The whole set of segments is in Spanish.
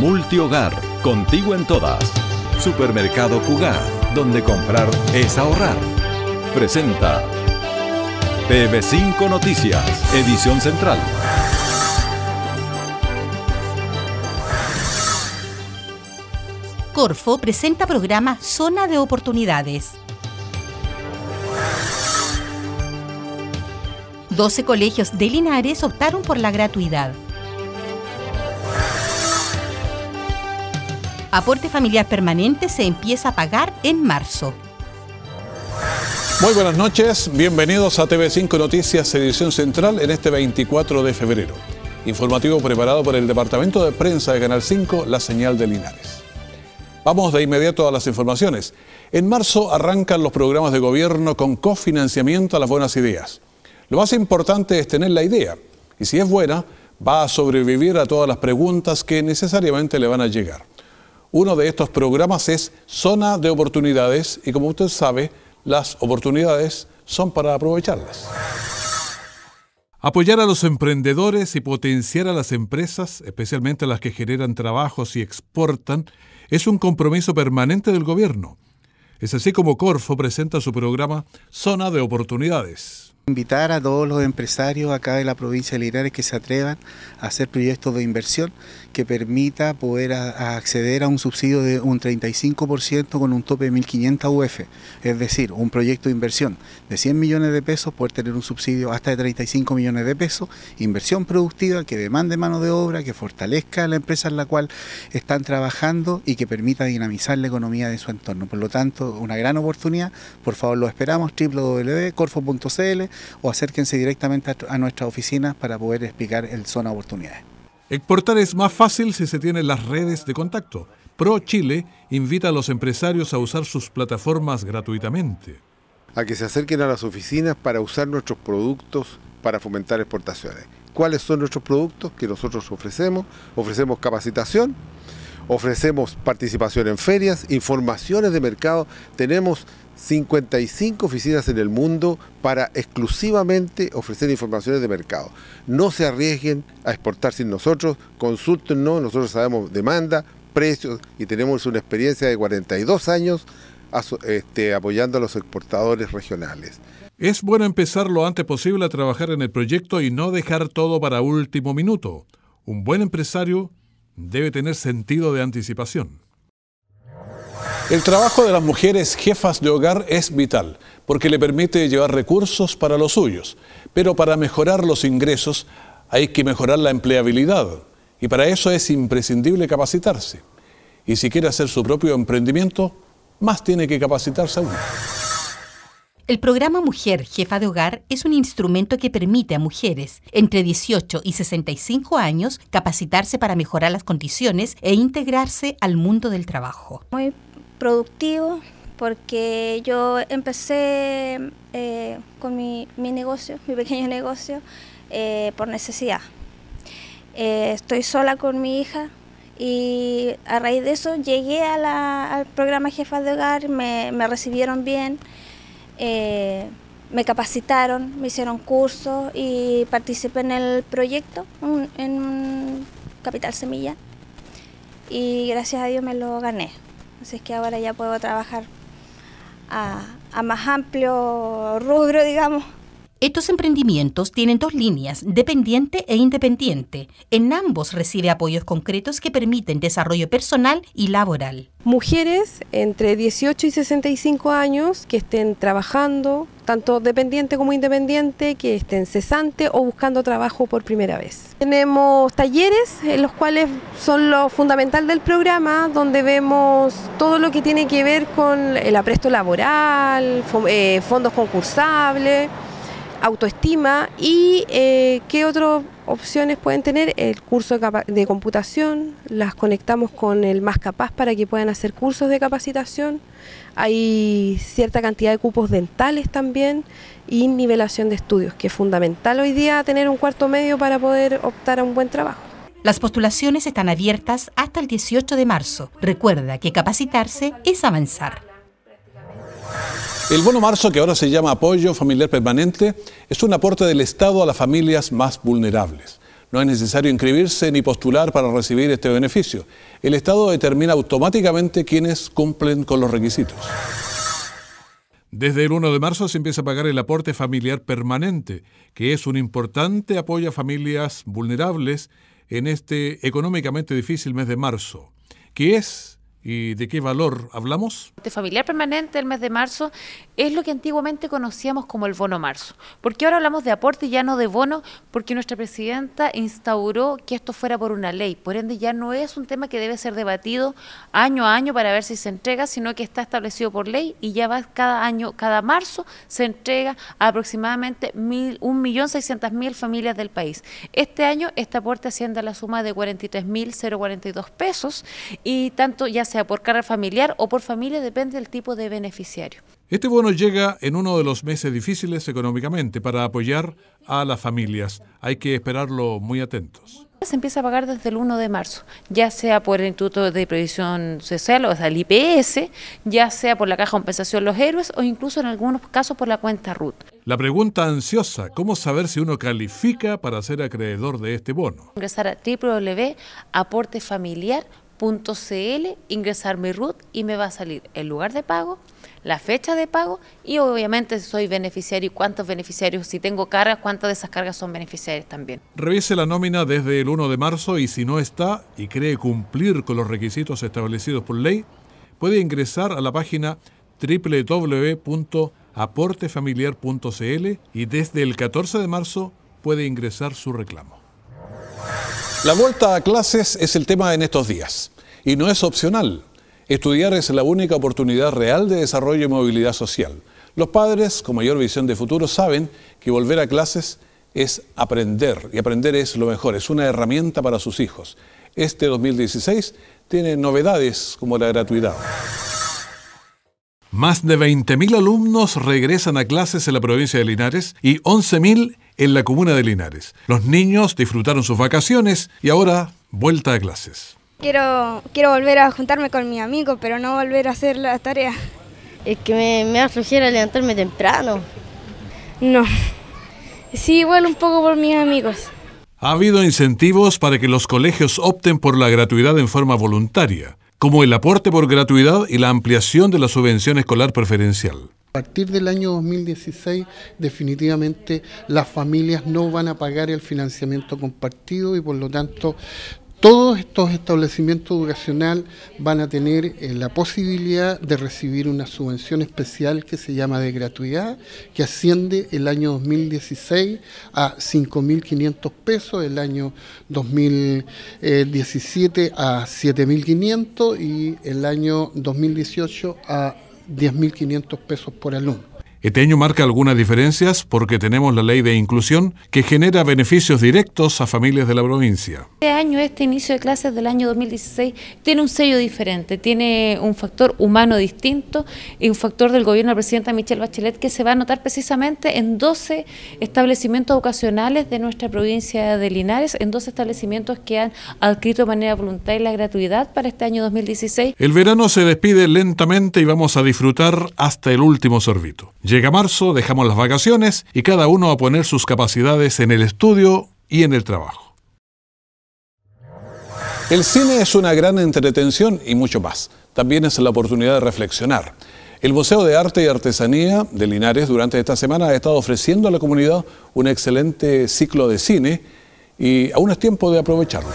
Multihogar, contigo en todas. Supermercado Cugar, donde comprar es ahorrar. Presenta TV5 Noticias, edición central. Corfo presenta programa Zona de Oportunidades. 12 colegios de Linares optaron por la gratuidad. Aporte familiar permanente se empieza a pagar en marzo. Muy buenas noches, bienvenidos a TV5 Noticias, edición central en este 24 de febrero. Informativo preparado por el Departamento de Prensa de Canal 5, La Señal de Linares. Vamos de inmediato a las informaciones. En marzo arrancan los programas de gobierno con cofinanciamiento a las buenas ideas. Lo más importante es tener la idea y si es buena, va a sobrevivir a todas las preguntas que necesariamente le van a llegar. Uno de estos programas es Zona de Oportunidades y como usted sabe, las oportunidades son para aprovecharlas. Apoyar a los emprendedores y potenciar a las empresas, especialmente las que generan trabajos y exportan, es un compromiso permanente del gobierno. Es así como Corfo presenta su programa Zona de Oportunidades. Invitar a todos los empresarios acá de la provincia de Linares que se atrevan a hacer proyectos de inversión que permita poder acceder a un subsidio de un 35% con un tope de 1.500 UF, es decir, un proyecto de inversión de 100 millones de pesos, poder tener un subsidio hasta de 35 millones de pesos, inversión productiva que demande mano de obra, que fortalezca la empresa en la cual están trabajando y que permita dinamizar la economía de su entorno. Por lo tanto, una gran oportunidad, por favor lo esperamos, www.corfo.cl o acérquense directamente a, nuestras oficinas para poder explicar el zona de oportunidades. Exportar es más fácil si se tienen las redes de contacto. Pro Chile invita a los empresarios a usar sus plataformas gratuitamente. A que se acerquen a las oficinas para usar nuestros productos para fomentar exportaciones. ¿Cuáles son nuestros productos que nosotros ofrecemos? Ofrecemos capacitación, ofrecemos participación en ferias, informaciones de mercado, tenemos 55 oficinas en el mundo para exclusivamente ofrecer informaciones de mercado. No se arriesguen a exportar sin nosotros, consúltennos, nosotros sabemos demanda, precios y tenemos una experiencia de 42 años este, apoyando a los exportadores regionales. Es bueno empezar lo antes posible a trabajar en el proyecto y no dejar todo para último minuto. Un buen empresario debe tener sentido de anticipación. El trabajo de las mujeres jefas de hogar es vital porque le permite llevar recursos para los suyos, pero para mejorar los ingresos hay que mejorar la empleabilidad y para eso es imprescindible capacitarse. Y si quiere hacer su propio emprendimiento, más tiene que capacitarse aún. El programa Mujer Jefa de Hogar es un instrumento que permite a mujeres entre 18 y 65 años capacitarse para mejorar las condiciones e integrarse al mundo del trabajo productivo porque yo empecé eh, con mi, negocio, mi pequeño negocio, eh, por necesidad. Eh, estoy sola con mi hija y a raíz de eso llegué al programa jefa de Hogar, me, me recibieron bien, me capacitaron, me hicieron cursos y participé en el proyecto en Capital Semilla y gracias a Dios me lo gané. Así es que ahora ya puedo trabajar a, a más amplio rubro, digamos, estos emprendimientos tienen dos líneas, dependiente e independiente. En ambos recibe apoyos concretos que permiten desarrollo personal y laboral. Mujeres entre 18 y 65 años que estén trabajando, tanto dependiente como independiente, que estén cesante o buscando trabajo por primera vez. Tenemos talleres, en los cuales son lo fundamental del programa, donde vemos todo lo que tiene que ver con el apresto laboral, eh, fondos concursables, autoestima y eh, qué otras opciones pueden tener. El curso de, de computación, las conectamos con el Más Capaz para que puedan hacer cursos de capacitación. Hay cierta cantidad de cupos dentales también y nivelación de estudios, que es fundamental hoy día tener un cuarto medio para poder optar a un buen trabajo. Las postulaciones están abiertas hasta el 18 de marzo. Recuerda que capacitarse es avanzar. El bono marzo, que ahora se llama apoyo familiar permanente, es un aporte del Estado a las familias más vulnerables. No es necesario inscribirse ni postular para recibir este beneficio. El Estado determina automáticamente quienes cumplen con los requisitos. Desde el 1 de marzo se empieza a pagar el aporte familiar permanente, que es un importante apoyo a familias vulnerables en este económicamente difícil mes de marzo, que es ¿Y de qué valor hablamos? De este familiar permanente del mes de marzo es lo que antiguamente conocíamos como el bono marzo. ¿Por qué ahora hablamos de aporte y ya no de bono, porque nuestra presidenta instauró que esto fuera por una ley. Por ende, ya no es un tema que debe ser debatido año a año para ver si se entrega, sino que está establecido por ley y ya va cada año, cada marzo, se entrega a aproximadamente 1.600.000 familias del país. Este año este aporte asciende a la suma de 43.042 pesos y tanto ya se sea por carga familiar o por familia, depende del tipo de beneficiario. Este bono llega en uno de los meses difíciles económicamente para apoyar a las familias. Hay que esperarlo muy atentos se empieza a pagar desde el 1 de marzo, ya sea por el Instituto de Previsión Social, o sea, el IPS, ya sea por la Caja de Compensación Los Héroes o incluso en algunos casos por la cuenta RUT. La pregunta ansiosa, ¿cómo saber si uno califica para ser acreedor de este bono? Ingresar a www.aportefamiliar.com .cl, ingresar mi root y me va a salir el lugar de pago, la fecha de pago y obviamente si soy beneficiario y cuántos beneficiarios, si tengo cargas, cuántas de esas cargas son beneficiarias también. Revise la nómina desde el 1 de marzo y si no está y cree cumplir con los requisitos establecidos por ley, puede ingresar a la página www.aportefamiliar.cl y desde el 14 de marzo puede ingresar su reclamo. La vuelta a clases es el tema en estos días. Y no es opcional. Estudiar es la única oportunidad real de desarrollo y movilidad social. Los padres con mayor visión de futuro saben que volver a clases es aprender, y aprender es lo mejor, es una herramienta para sus hijos. Este 2016 tiene novedades como la gratuidad. Más de 20.000 alumnos regresan a clases en la provincia de Linares y 11.000 en la comuna de Linares. Los niños disfrutaron sus vacaciones y ahora vuelta a clases. Quiero, quiero volver a juntarme con mi amigo, pero no volver a hacer la tarea. Es que me, me levantarme temprano. No. Sí, igual un poco por mis amigos. Ha habido incentivos para que los colegios opten por la gratuidad en forma voluntaria, como el aporte por gratuidad y la ampliación de la subvención escolar preferencial. A partir del año 2016, definitivamente las familias no van a pagar el financiamiento compartido y por lo tanto todos estos establecimientos educacionales van a tener eh, la posibilidad de recibir una subvención especial que se llama de gratuidad, que asciende el año 2016 a 5.500 pesos, el año 2017 a 7.500 y el año 2018 a 10.500 pesos por alumno. Este año marca algunas diferencias porque tenemos la ley de inclusión que genera beneficios directos a familias de la provincia. Este año, este inicio de clases del año 2016, tiene un sello diferente, tiene un factor humano distinto y un factor del gobierno de la presidenta Michelle Bachelet que se va a notar precisamente en 12 establecimientos educacionales de nuestra provincia de Linares, en 12 establecimientos que han adquirido de manera voluntaria la gratuidad para este año 2016. El verano se despide lentamente y vamos a disfrutar hasta el último sorbito. Llega marzo, dejamos las vacaciones y cada uno a poner sus capacidades en el estudio y en el trabajo. El cine es una gran entretención y mucho más. También es la oportunidad de reflexionar. El Museo de Arte y Artesanía de Linares durante esta semana ha estado ofreciendo a la comunidad un excelente ciclo de cine y aún es tiempo de aprovecharlo.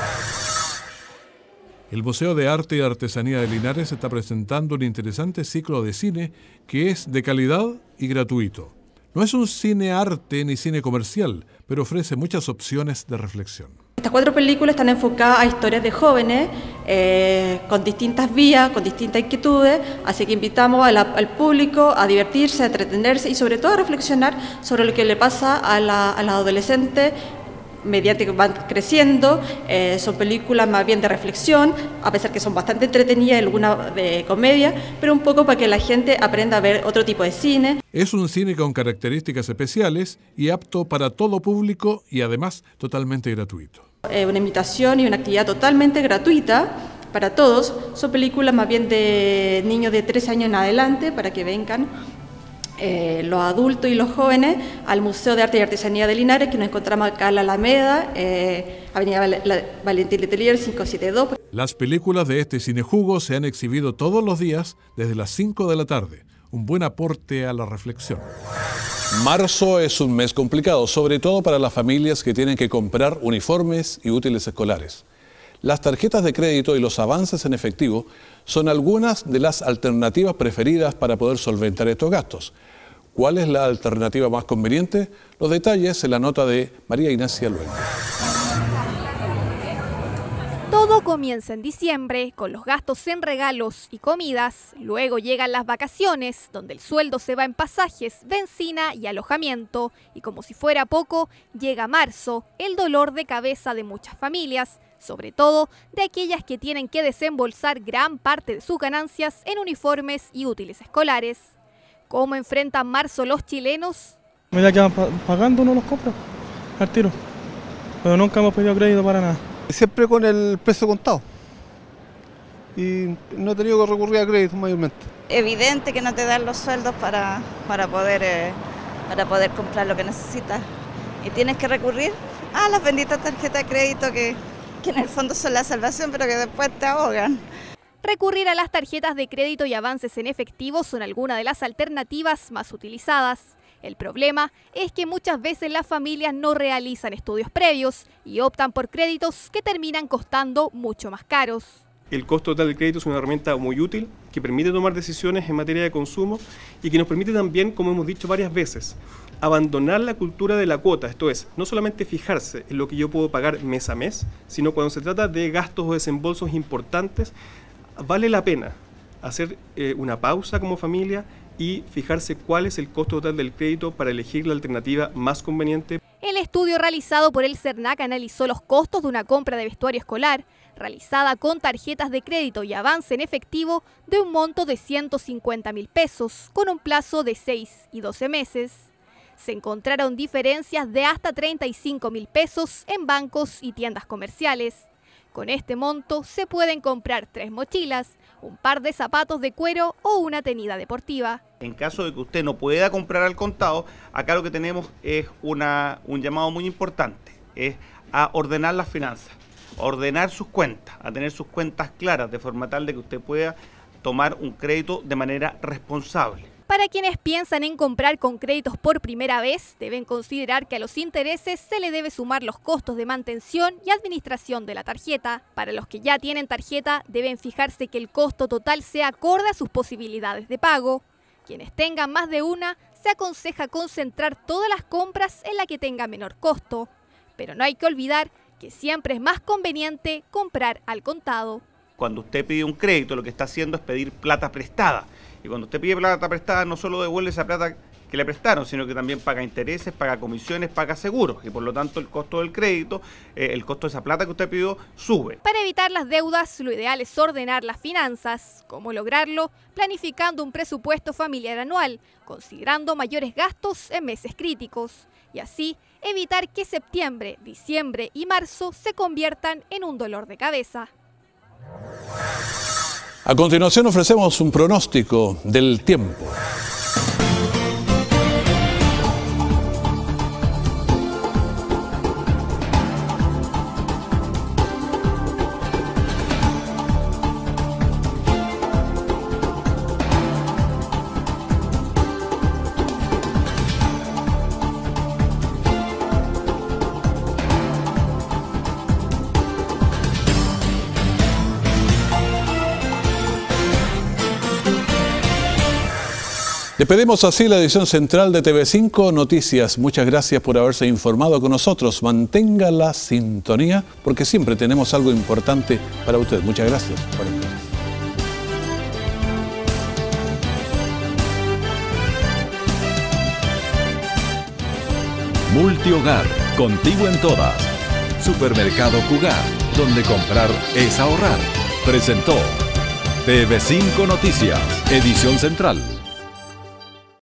El Museo de Arte y Artesanía de Linares está presentando un interesante ciclo de cine que es de calidad y gratuito. No es un cine arte ni cine comercial, pero ofrece muchas opciones de reflexión. Estas cuatro películas están enfocadas a historias de jóvenes eh, con distintas vías, con distintas inquietudes, así que invitamos al público a divertirse, a entretenerse y sobre todo a reflexionar sobre lo que le pasa a, la, a que van creciendo, eh, son películas más bien de reflexión, a pesar que son bastante entretenidas, algunas de eh, comedia, pero un poco para que la gente aprenda a ver otro tipo de cine. Es un cine con características especiales y apto para todo público y además totalmente gratuito. Es eh, una invitación y una actividad totalmente gratuita para todos. Son películas más bien de niños de tres años en adelante para que vengan eh, los adultos y los jóvenes al Museo de Arte y Artesanía de Linares, que nos encontramos acá en la Alameda, eh, Avenida Valentín Letelier 572. Las películas de este cinejugo se han exhibido todos los días desde las 5 de la tarde. Un buen aporte a la reflexión. Marzo es un mes complicado, sobre todo para las familias que tienen que comprar uniformes y útiles escolares. Las tarjetas de crédito y los avances en efectivo son algunas de las alternativas preferidas para poder solventar estos gastos. ¿Cuál es la alternativa más conveniente? Los detalles en la nota de María Ignacia Luena. Todo comienza en diciembre con los gastos en regalos y comidas, luego llegan las vacaciones, donde el sueldo se va en pasajes, benzina y alojamiento, y como si fuera poco, llega marzo, el dolor de cabeza de muchas familias, sobre todo de aquellas que tienen que desembolsar gran parte de sus ganancias en uniformes y útiles escolares. ¿Cómo enfrentan marzo los chilenos? Mira que pagando, uno los compra al tiro. Pero nunca hemos pedido crédito para nada. Siempre con el peso contado. Y no he tenido que recurrir a crédito mayormente. Evidente que no te dan los sueldos para, para, poder, eh, para poder comprar lo que necesitas. Y tienes que recurrir a las benditas tarjetas de crédito que, que en el fondo son la salvación, pero que después te ahogan. Recurrir a las tarjetas de crédito y avances en efectivo son algunas de las alternativas más utilizadas. El problema es que muchas veces las familias no realizan estudios previos y optan por créditos que terminan costando mucho más caros. El costo total del crédito es una herramienta muy útil que permite tomar decisiones en materia de consumo y que nos permite también, como hemos dicho varias veces, abandonar la cultura de la cuota, esto es, no solamente fijarse en lo que yo puedo pagar mes a mes, sino cuando se trata de gastos o desembolsos importantes, vale la pena hacer eh, una pausa como familia y fijarse cuál es el costo total del crédito para elegir la alternativa más conveniente. El estudio realizado por el CERNAC analizó los costos de una compra de vestuario escolar realizada con tarjetas de crédito y avance en efectivo de un monto de 150 mil pesos con un plazo de 6 y 12 meses. Se encontraron diferencias de hasta 35 mil pesos en bancos y tiendas comerciales. Con este monto se pueden comprar tres mochilas, un par de zapatos de cuero o una tenida deportiva. En caso de que usted no pueda comprar al contado, acá lo que tenemos es un llamado muy importante, es a ordenar las finanzas, a ordenar sus cuentas, a tener sus cuentas claras de forma tal de que usted pueda tomar un crédito de manera responsable. Para quienes piensan en comprar con créditos por primera vez, deben considerar que a los intereses se le debe sumar los costos de mantención y administración de la tarjeta. Para los que ya tienen tarjeta, deben fijarse que el costo total sea acorde a sus posibilidades de pago. Quienes tengan más de una, se aconseja concentrar todas las compras en la que tenga menor costo. Pero no hay que olvidar que siempre es más conveniente comprar al contado. Cuando usted pide un crédito, lo que está haciendo es pedir plata prestada. Y cuando usted pide plata prestada, no solo devuelve esa plata que le prestaron, sino que también paga intereses, paga comisiones, paga seguros y por lo tanto el costo del crédito, eh, el costo de esa plata que usted pidió sube. Para evitar las deudas, lo ideal es ordenar las finanzas. ¿Cómo lograrlo? Planificando un presupuesto familiar anual, considerando mayores gastos en meses críticos y así evitar que septiembre, diciembre y marzo se conviertan en un dolor de cabeza. A continuación ofrecemos un pronóstico del tiempo. Despedimos así la edición central de TV5 Noticias. Muchas gracias por haberse informado con nosotros. Mantenga la sintonía porque siempre tenemos algo importante para usted. Muchas gracias por estar. Multihogar, contigo en todas. Supermercado Cugar, donde comprar es ahorrar. Presentó TV5 Noticias, edición central.